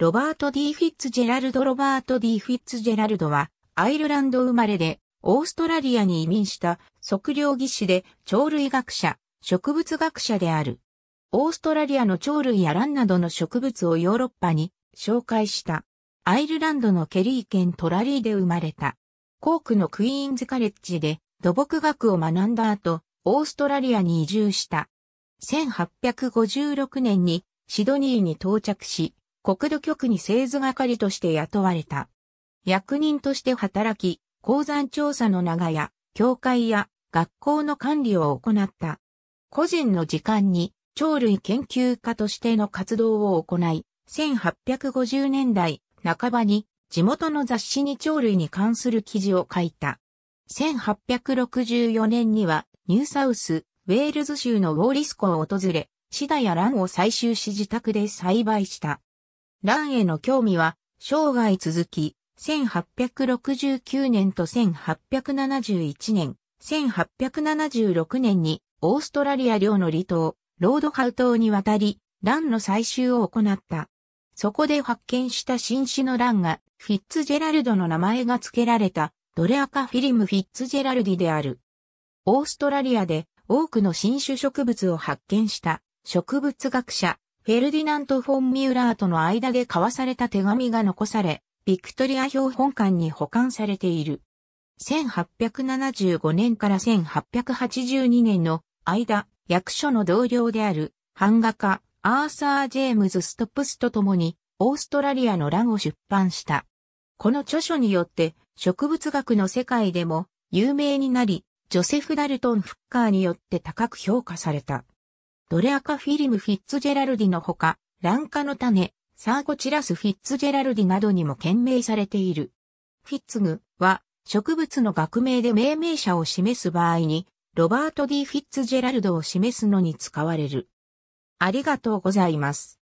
ロバート・ D・ フィッツジェラルド・ロバート・ D・ フィッツジェラルドは、アイルランド生まれで、オーストラリアに移民した測量技師で、鳥類学者、植物学者である。オーストラリアの鳥類やランなどの植物をヨーロッパに紹介した。アイルランドのケリー県トラリーで生まれた。コークのクイーンズカレッジで土木学を学んだ後、オーストラリアに移住した。1856年にシドニーに到着し、国土局に製図係として雇われた。役人として働き、鉱山調査の長屋、教会や学校の管理を行った。個人の時間に鳥類研究家としての活動を行い、1850年代半ばに地元の雑誌に鳥類に関する記事を書いた。1864年にはニューサウスウェールズ州のウォーリス湖を訪れ、シダやランを採集し自宅で栽培した。蘭への興味は生涯続き、1869年と1871年、1876年にオーストラリア領の離島、ロードハウ島に渡り、蘭の採集を行った。そこで発見した新種の蘭が、フィッツジェラルドの名前が付けられた、ドレアカフィリムフィッツジェラルディである。オーストラリアで多くの新種植物を発見した植物学者フェルディナント・フォン・ミューラーとの間で交わされた手紙が残され、ビクトリア標本館に保管されている。1875年から1882年の間、役所の同僚である版画家アーサー・ジェームズ・ストップスと共にオーストラリアの欄を出版した。この著書によって植物学の世界でも有名になり、ジョセフ・ダルトン・フッカーによって高く評価された。ドレアカフィリム・フィッツジェラルディのほか、ンカの種、サーゴチラス・フィッツジェラルディなどにも懸命されている。フィッツグは植物の学名で命名者を示す場合に、ロバート・ディ・フィッツジェラルドを示すのに使われる。ありがとうございます。